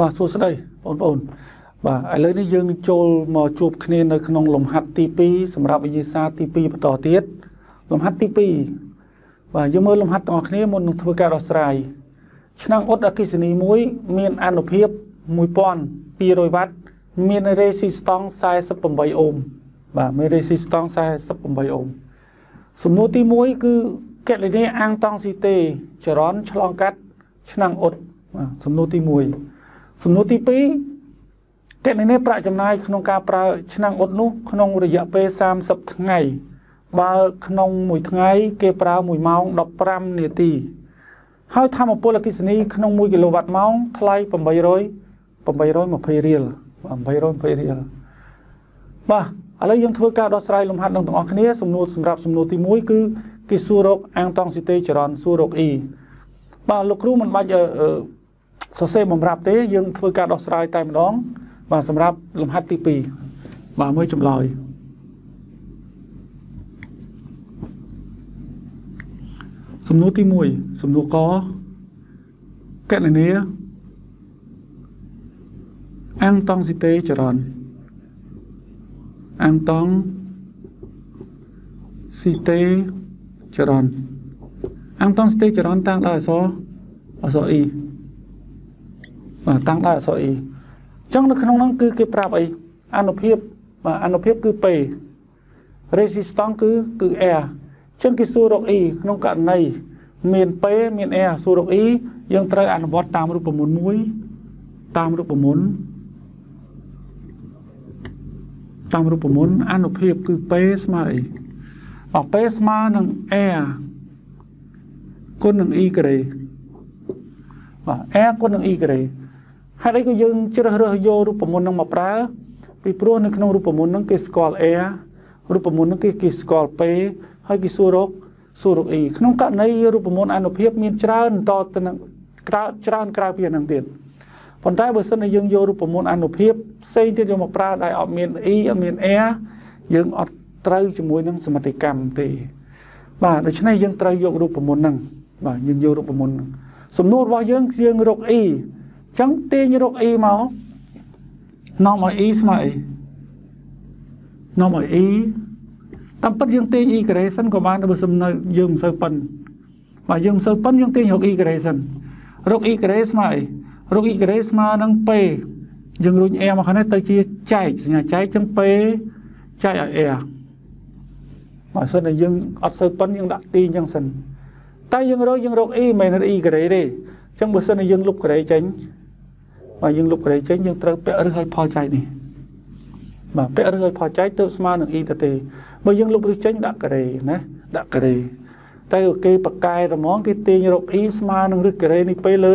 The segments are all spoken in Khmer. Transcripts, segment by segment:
បាទសួស្តីបងប្អូន បាទឥឡូវនេះយើងចូលមកជួបគ្នានៅក្នុង លំហាត់ទី2សម្រាប់វិញ្ញាសាទី2បន្តទៀតលំហាត់ទី2បាទយើងមើលលំហាត់ទាំងអស់គ្នាមុននឹងធ្វើការដោះស្រាយឆ្នាំងអ៊ុតអគ្គិសនីមួយ មានអនុភាព1200វ៉ាត់មាន resistance 48អូមបាទមាន resistance 48អូមសំណួរទី1គឺកលិនីអាងតង់ស៊ីទេចរន្តឆ្លងកាត់ ឆ្នាំងអ៊ុតសំណួរទី1សំណួរទី2កណនីប្រាក់ចំណាយក្នុងការប្រើឆ្នាំងអ៊ុតនោះក្នុងរយៈពេល30ថ្ងៃ បើ ក្នុងមួយថ្ងៃ គេប្រើ1ម៉ោង15នាទី ហើយធម្មពលអគ្គិសនីក្នុង1គីឡូវ៉ាត់ម៉ោងថ្លៃ800 820រៀល820រៀលបាទឥឡូវយើងធ្វើការដោះស្រាយលំហាត់នឹងទាំងអស់គ្នាសំណួរសម្រាប់សំណួរទី1គឺគេសួររកអាំងតង់ស៊ីតេចរ៉នសួររកអ៊ីបាទលោកគ្រូមិនបាច់សរសេរបម្រាប់ទេ យើងធ្វើការដោះស្រាយតែម្ដង បាទសម្រាប់លំហាត់ទី2បាទមួយចម្លើយសំណួរទី1សំណួរកកណនីអាំងតង់ស៊ីតេចរន្តអាំងតង់ស៊ីតេចរន្តអាំងតង់ស៊ីតេចរន្តតាំងដោយអក្សរអក្សរ E បាទតាំងដោយអក្សរ E អញ្ចឹងនៅក្នុងហ្នឹងគឺគេប្រាប់អីអនុភាពបាទអនុភាពគឺ P resistance គឺគឺ R អញ្ចឹងគេសួររក E ក្នុងករណីមាន P មាន R សួររក E យើងត្រូវអនុវត្តតាមរូបមន្តមួយតាមរូបមន្តតាមរូបមន្តអនុភាពគឺ P ស្មើអីអស់ P ស្មើនឹង R គុណនឹង E ក្រេបាទ R គុណនឹង E ក្រេហេតុអីក៏យើងជ្រើសរើសយករូបមន្តនឹងមកប្រើពីព្រោះនៅក្នុងរូបមន្តនឹងគេស្គាល់ A រូបមន្តនឹងគេគេស្គាល់ P ហើយគេសួររកសួររក E ក្នុងករណីរូបមន្តអនុភាព មានច្រើន តទៅនឹងក្រៅច្រើនក្រៅពីហ្នឹងទៀតប៉ុន្តែបើសិនជាយើងយករូបមន្តអនុភាពផ្សេងទៀតយកមកប្រើដែលអត់មាន E អត់មាន A យើងអត់ត្រូវជាមួយនឹងសមិទ្ធកម្មទេ បាទដូច្នេះយើងត្រូវយករូបមន្តហ្នឹង បាទយើងយករូបមន្តហ្នឹងសំណួររបស់យើងយើងរក E ចឹងទាញរក e មកនាំឲ្យ e ស្មើអីនាំឲ្យ e តាមពិតយើងទាញ e creation ក៏បានបើសិននៅយើងមិនសូវប៉ិនបើយើងមិនសូវប៉ិនយើងទាញរក e creation រក e creation ស្មើអីរក e creation ស្មើនឹង p យើងរុញ r មកខាងនេះទៅ ជាចែកសញ្ញាចែកចឹង p ចែកឲ្យ r បើសិនតែយើងអត់សូវប៉ិនយើងដាក់ទាញចឹងសិនតែយើងរកយើងរក e មិនមែន e creation ទេចឹងបើសិនតែយើងលុប creation ចេញបើយើងលុបកលេសចេញយើងត្រូវពាក់ឫសឲ្យផលចែកនេះបាទពាក់ឫសឲ្យផលចែកទៅស្មើនឹងអ៊ីតទេបើយើងលុបឫសចេញ ដាក់កលេសណាដាក់កលេសតែគេបកកែត្មងគេទាញរកអ៊ីស្មើនឹងឫសកលេសនេះពេលលើ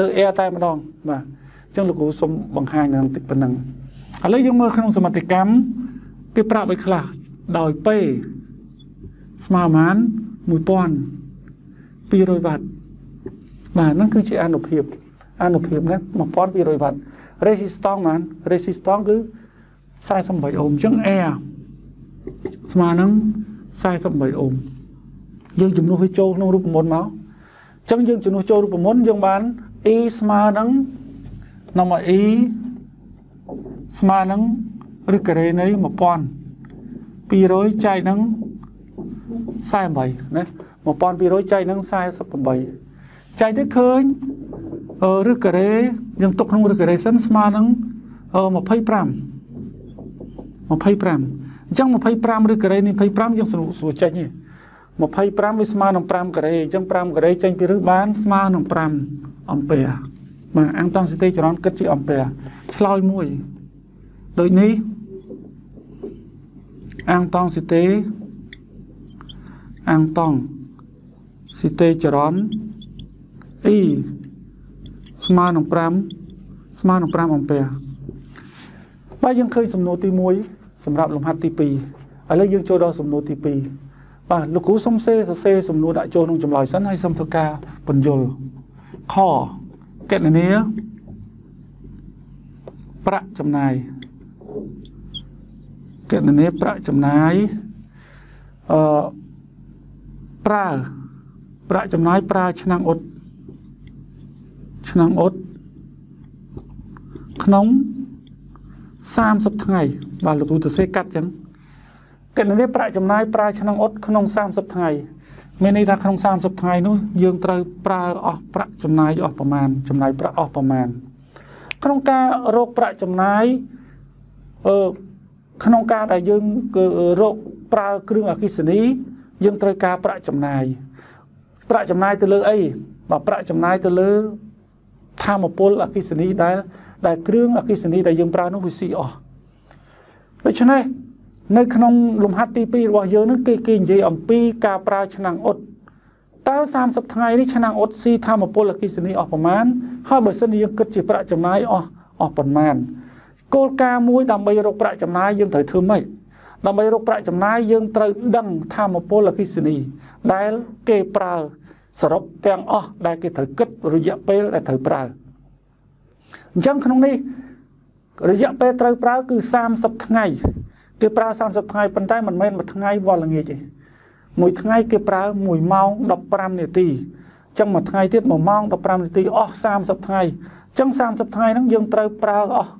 លើអែតែម្ដងបាទអញ្ចឹងលោកគ្រូសូមបង្ហាញនឹងតិចប៉ុណ្ណឹងឥឡូវយើងមើលក្នុងសមត្ថកម្មគេប្រាប់ឲ្យខ្លះដោយពេស្មើប្រហែល1200វ៉ាត់បាទហ្នឹងគឺជាអនុភាពអានុភាពហ្នឹង1200វ៉ាត់ resistance បាន resistance គឺ48អូមអញ្ចឹង air ស្មើនឹង48អូមយើងជំនួសវាចូលក្នុងរូបមន្តមកអញ្ចឹងយើងជំនួសចូលរូបមន្តយើងបាន E ស្មើនឹងនាំមក E ស្មើនឹងឬការ៉េនៃ1200ចែកនឹង48ណា1200ចែកនឹង48ចែកទៅឃើញឬការ៉េយើងទុកក្នុងឬការ៉េសិនស្មើនឹង25 25អញ្ចឹង25ឬការ៉េនេះ25យើងស្រួលចេញទេ25វាស្មើនឹង5ការ៉េអញ្ចឹង5ការ៉េចេញពីរឹសបានស្មើនឹង5អំពែរបាទអង្គតង់សិទ្ធិចរន្តគិតជាអំពែរឆ្លើយមួយដូចនេះអង្គតង់សិទ្ធិអង្គតង់សិទ្ធិចរន្ត E ស្មើនឹង5ស្មើនឹង5អំពែបាទយើងឃើញសំណួរទី1សម្រាប់លំហាត់ទី2ឥឡូវយើងចូលដល់សំណួរទី2បាទលោកគ្រូសុំសេសរសេរសំណួរដាក់ចូលក្នុងចម្លើយសិនហើយសុំធ្វើការបញ្យលខកណនីប្រាក់ចំណាយកណនីប្រាក់ចំណាយអឺប្រើប្រាក់ចំណាយប្រើឆ្នាំងអ៊ុតក្នុងអ៊ុតក្នុង30ថ្ងៃបាទលោកគ្រូទសេកាត់ចឹងគណនាប្រាក់ចំណាយប្រើឆ្នាំអ៊ុតក្នុង30ថ្ងៃមានន័យថាក្នុង30ថ្ងៃនោះយើងត្រូវប្រើអស់ប្រាក់ចំណាយអស់ប្រមាណចំណាយប្រាក់អស់ប្រមាណក្នុងការរកប្រាក់ចំណាយអឺក្នុងការដែលយើងរកប្រើគ្រឿងអគិសនី យើងត្រូវការប្រាក់ចំណាយប្រាក់ចំណាយទៅលើអីបើប្រាក់ចំណាយទៅលើធម្មពលអកិសនីដែល ដែលគ្រឿងអកិសនីដែលយើងប្រើនោះវាស៊ីអស់ដូច្នេះនៅ ក្នុងលំហាត់ទី2របស់យើងនឹង គេ គេនិយាយអំពី ការប្រើឆ្នាំងអ៊ុតតើ30ថ្ងៃនេះឆ្នាំងអ៊ុតស៊ីធម្មពលអកិសនីអស់ប្រមាណហើយបើសិនយើងគិតជាប្រាក់ចំណាយអស់អស់ប្រមាណគោលការណ៍មួយដើម្បីរកប្រាក់ចំណាយយើងត្រូវធ្វើម៉េចដើម្បីរកប្រាក់ចំណាយយើងត្រូវដឹងធម្មពលអកិសនីដែលគេប្រើសរុបទាំងអស់ដែល គេត្រូវគិត រយៈពេលដែលត្រូវប្រើអញ្ចឹងក្នុងនេះរយៈពេលត្រូវប្រើ គឺ30ថ្ងៃគេប្រើ30ថ្ងៃប៉ុន្តែមិនមែនមួយថ្ងៃវល់ល្ងាចទេមួយថ្ងៃ គេ ប្រើ1ម៉ោង15នាទីអញ្ចឹងមួយថ្ងៃទៀត1ម៉ោង15នាទី អស់30ថ្ងៃអញ្ចឹង30ថ្ងៃហ្នឹងយើងត្រូវប្រើអស់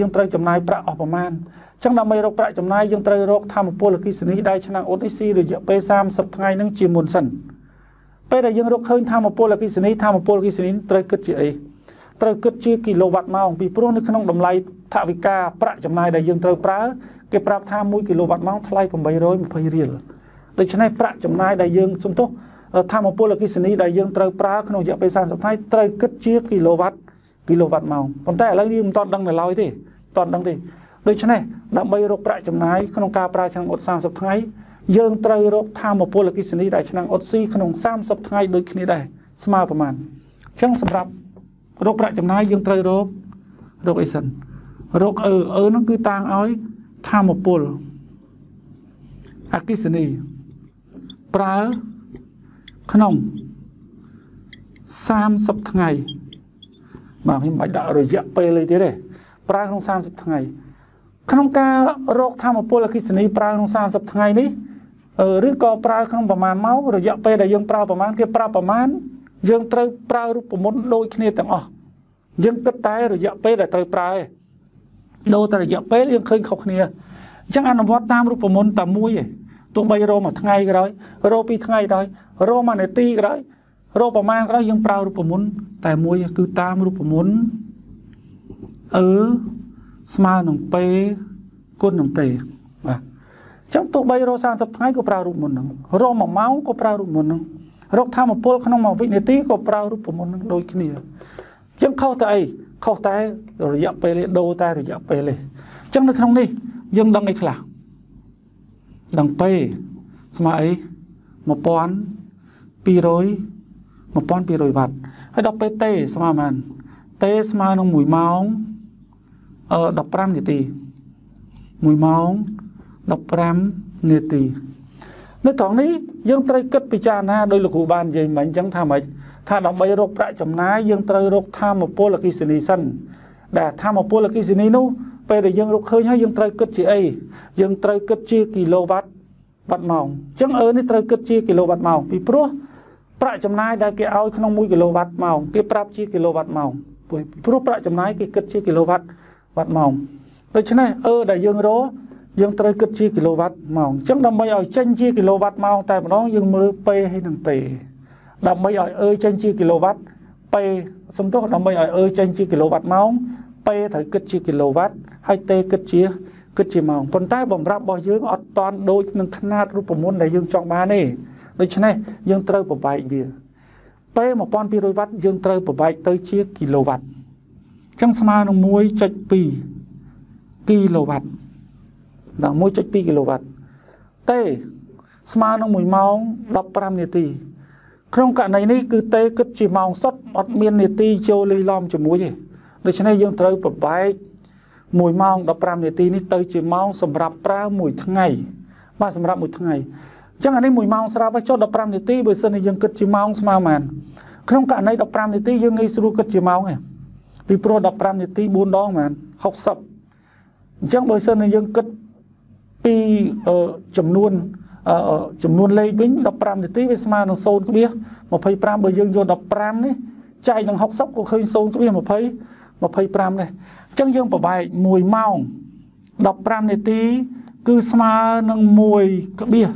យើងត្រូវចំណាយប្រាក់អស់ប្រមាណចឹងដើម្បីរកប្រាក់ចំណាយយើងត្រូវរកធម្មពលអគិសនីដែលឆ្នាំអ៊ុតនេះស៊ីរយៈពេល30ថ្ងៃនឹងជាមុនសិនពេលដែលយើងរកឃើញធម្មពលអគ្គិសនីធម្មពលអគ្គិសនីត្រូវគិតជាអីត្រូវគិតជាគីឡូវ៉ាត់ម៉ោងពីព្រោះនៅក្នុងតម្លៃថវិកាប្រាក់ចំណាយដែលយើងត្រូវប្រើគេប្រាប់ថា1គីឡូវ៉ាត់ម៉ោងថ្លៃ820រៀលដូច្នេះប្រាក់ចំណាយដែលយើងសំទោសធម្មពលអគ្គិសនីដែលយើងត្រូវប្រើក្នុងរយៈពេល30ថ្ងៃត្រូវគិតជាគីឡូវ៉ាត់គីឡូវ៉ាត់ម៉ោងប៉ុន្តែឥឡូវយើងមិនទាន់ដឹងនៅឡើយទេមិនទាន់ដឹងទេដូច្នេះដើម្បីរកប្រាក់ចំណាយក្នុងការប្រើឆ្នាំងអ៊ុត30ថ្ងៃយើងត្រូវរកធម្មពលអគិសនីដែលឆ្នាំងអ៊ុតស៊ីក្នុង30ថ្ងៃដូចគ្នាដែរស្មើប្រមាណអញ្ចឹងសម្រាប់រោគប្រាក់ចំណាយ យើងត្រូវរោគរោគអីសិនរោគអឺអឺហ្នឹងគឺតាំងឲ្យធម្មពលអគិសនី ប្រើក្នុង30ថ្ងៃបាទខ្ញុំមិនបាច់ដាក់រយៈពេលអីទៀតទេប្រើក្នុង30ថ្ងៃក្នុងការរកធម្មពលអគិសនីប្រើក្នុង30ថ្ងៃនេះឬក៏ប្រើក្នុងប្រមាណមករយៈពេលដែលយើងប្រើប្រមាណគេប្រើប្រមាណយើងត្រូវប្រើរូបមន្តដូចគ្នាទាំងអស់យើងគិតតែរយៈពេលដែលត្រូវប្រើដូរតែរយៈពេលយើងឃើញខុសគ្នាអញ្ចឹងអនុវត្តតាមរូបមន្តតែមួយឯងទោះបីរោមួយថ្ងៃក៏ដោយរោពីរថ្ងៃក៏ដោយរោមួយនាទីក៏ដោយរោប្រមាណក៏ដោយយើងប្រើរូបមន្តតែមួយគឺតាមរូបមន្តអឺស្មើនឹងពេលគុណនឹងទេបាទចឹងទោះបីរក30ថ្ងៃក៏ប្រើរូបមុននឹងរក1ម៉ោងក៏ប្រើរូបមុននឹងរកធម្មពលក្នុង1វិនាទីក៏ប្រើរូបមុននឹងដូចគ្នាចឹងខុសតែអីខុសតែរយៈពេលនេះដូរតែរយៈពេលនេះចឹងនៅក្នុងនេះយើងដឹងអីខ្លះដឹងពេស្មើអី1200 1200វ៉ាត់ហើយដល់ពេលទេស្មើប៉ុន្មានទេស្មើនឹង1ម៉ោង15នាទី1ម៉ោង15នាទី នៅត្រង់នេះយើងត្រូវគិតពិចារណាដោយលោកគ្រូបាននិយាយមិញអញ្ចឹងថាម៉េចថាដើម្បីរកប្រាក់ចំណាយយើងត្រូវរកធម្មពលអគិសនីសិនដែលធម្មពលអគិសនីនោះពេលដែលយើងរកឃើញហើយយើងត្រូវគិតជាអីយើងត្រូវគិតជាគីឡូវ៉ាត់វ៉ាត់ម៉ោងអញ្ចឹងអឺនេះត្រូវគិតជាគីឡូវ៉ាត់ម៉ោងពីព្រោះប្រាក់ចំណាយដែលគេឲ្យក្នុង1គីឡូវ៉ាត់ម៉ោងគេប្រាប់ជាគីឡូវ៉ាត់ម៉ោងព្រោះប្រាក់ចំណាយគេគិតជាគីឡូវ៉ាត់វ៉ាត់ម៉ោងដូច្នេះអឺដែលយើងរកយើងត្រូវគិតជាគីឡូវ៉ាត់ម៉ោងអញ្ចឹងដើម្បីឲ្យចេញជាគីឡូវ៉ាត់ម៉ោង តែម្ដងយើងមើលពេហើយនឹងទេដើម្បីឲ្យអឺចេញជាគីឡូវ៉ាត់ពេសំទោសដើម្បីឲ្យអឺចេញជា គីឡូវ៉ាត់ម៉ោងពេត្រូវគិតជាគីឡូវ៉ាត់ហើយទេគិតជាគិតជាម៉ោងប៉ុន្តែបំរាប់របស់យើងអត់តាន់ដូចនឹងຂະຫນាតរូបមន្តដែលយើងចង់បានទេដូច្នេះយើងត្រូវប្របែកវាពេ1200វ៉ាត់យើងត្រូវប្របែកទៅជា គីឡូវ៉ាត់អញ្ចឹងស្មើនឹង1.2គីឡូវ៉ាត់ដល់1.2គីឡូវ៉ាត់តេស្មើនឹង1ម៉ោង15នាទី ក្នុងករណីនេះគឺតេគិតជាម៉ោង សុទ្ធអត់មាននាទីចូលលីឡំជាមួយទេដូច្នេះយើងត្រូវ ប្របែក1ម៉ោង15នាទីនេះទៅ ជាម៉ោងសម្រាប់ប្រើមួយថ្ងៃបាទសម្រាប់មួយថ្ងៃអញ្ចឹងអានេះ1ម៉ោងស្រាប់ហើយចុះ15នាទីបើសិនជាយើងគិតជាម៉ោងស្មើប៉ុន្មានក្នុងករណី15នាទីយើងងាយស្រួលគិតជាម៉ោងឯងពីព្រោះ15នាទី4ដងប៉ុន្មាន60អញ្ចឹងបើសិនជាយើងគិតពីចំនួនចំនួនលេខវិញ15នាទីវាស្មើនឹង0.25បើយើងយក15នេះចែកនឹង60ក៏ឃើញ0.20 25នេះអញ្ចឹងយើង ប្របែក1ម៉ោង15នាទី គឺស្មើនឹង1ក្បៀស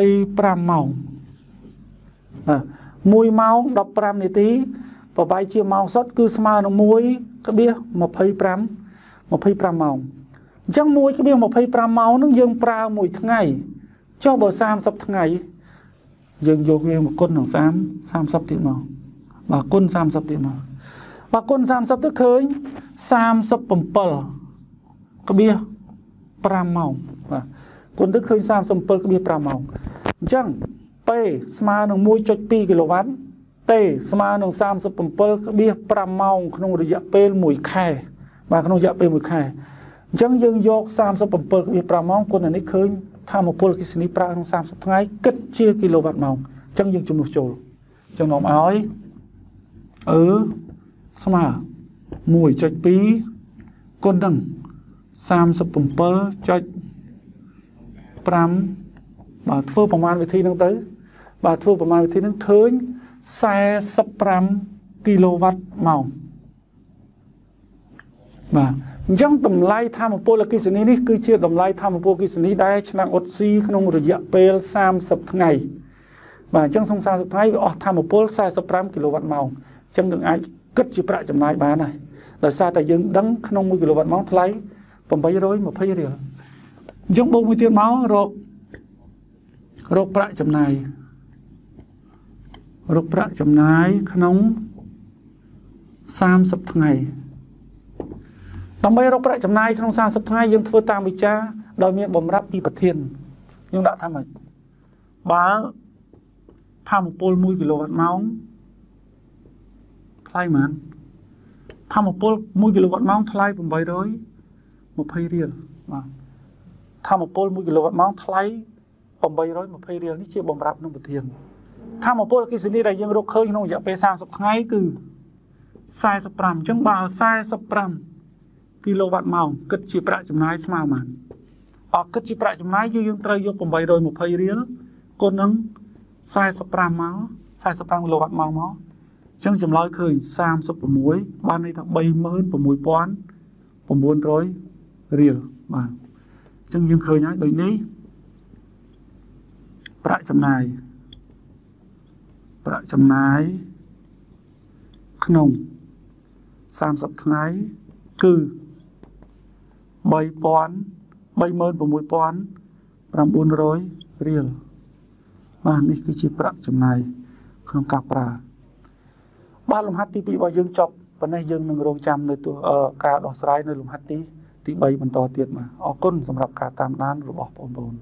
25ម៉ោង1ម៉ោង15នាទីប្របែកជាម៉ោងសុទ្ធគឺស្មើនឹង1ក្បៀស25 25ម៉ោងអញ្ចឹង1គ្មាន25ម៉ោងនឹងយើង ប្រើមួយថ្ងៃចុះបើ30ថ្ងៃយើងយកវាមកគុណនឹង3 30ទៀតមកបាទគុណ30ទៀតមកបាទគុណ30ទៅឃើញ37ក្បៀស5ម៉ោងបាទគុណទៅឃើញ37ក្បៀស5ម៉ោងអញ្ចឹង P ស្មើនឹង1.2គីឡូវ៉ាត់ T ស្មើនឹង37ក្បៀស5ម៉ោងក្នុង រយៈពេល1ខែ បាទក្នុងរយៈពេល1ខែអញ្ចឹងយើងយក37.5ម៉ោងគុណនេះឃើញធម្មពលអគិសនីប្រើក្នុង30ថ្ងៃគិតជា គីឡូវ៉ាត់ម៉ោងអញ្ចឹងយើងជំនួសចូលអញ្ចឹងនាំឲ្យអឺស្មើ1.2គុណនឹង37.5បាទធ្វើប្រមាណវិធីហ្នឹង ទៅបាទធ្វើប្រមាណវិធីហ្នឹងឃើញ45គីឡូវ៉ាត់ម៉ោងបាទអញ្ចឹងតម្លៃធម្មពលអគិសនីនេះគឺជាតម្លៃធម្មពលអគិសនីដែលឆ្នាំអ៊ុតស៊ីក្នុងរយៈពេល30ថ្ងៃ បាទអញ្ចឹងក្នុង30ថ្ងៃវាអស់ធម្មពល45គីឡូវ៉ាត់ម៉ោងអញ្ចឹងនឹងអាចគិតជាប្រាក់ចំណាយបានហើយដោយសារតែយើងដឹងក្នុង1គីឡូវ៉ាត់ម៉ោងថ្លៃ820រៀលអញ្ចឹងបូកមួយទៀតមករករកប្រាក់ចំណាយរកប្រាក់ចំណាយក្នុង30ថ្ងៃដើម្បីរកប្រាក់ចំណាយក្នុង30ថ្ងៃយើងធ្វើតាមវិចារដោយមានបំរាប់ពីប្រធានយើងដាក់ថាម៉េចបើធម្មពល1គីឡូវ៉ាត់ម៉ោង ថ្លៃប៉ុន្មានធម្មពល1គីឡូវ៉ាត់ម៉ោង ថ្លៃ820រៀលបាទធម្មពល1គីឡូវ៉ាត់ម៉ោងថ្លៃ820រៀលនេះជាបំរាប់ក្នុងប្រធានធម្មពលអគ្គិសនីដែលយើងរកឃើញក្នុងរយៈពេល30ថ្ងៃគឺ45អញ្ចឹងបើ45គីឡូវ៉ាត់ម៉ោងគិតជាប្រាក់ចំណាយស្មើបានអត់គិតជាប្រាក់ចំណាយយើងយើងត្រូវយក820រៀលគុណនឹង45មក45គីឡូវ៉ាត់ម៉ោងមកអញ្ចឹងចម្លើយឃើញ36បានន័យថា36900រៀលបាទអញ្ចឹងយើងឃើញហើយដូចនេះប្រាក់ចំណាយប្រាក់ចំណាយក្នុង30ថ្ងៃគឺ3000 36900រៀលបាទនេះគឺជាប្រាក់ចំណាយក្នុងការប្រើបាទលំហាត់ទី2របស់យើង ចប់ប៉ុន្តែយើងនឹងរងចាំនៅការដោះស្រាយនៅ លំហាត់ទីទី3បន្តទៀតបាទអរគុណសម្រាប់ការតាមដានរបស់បងប្អូន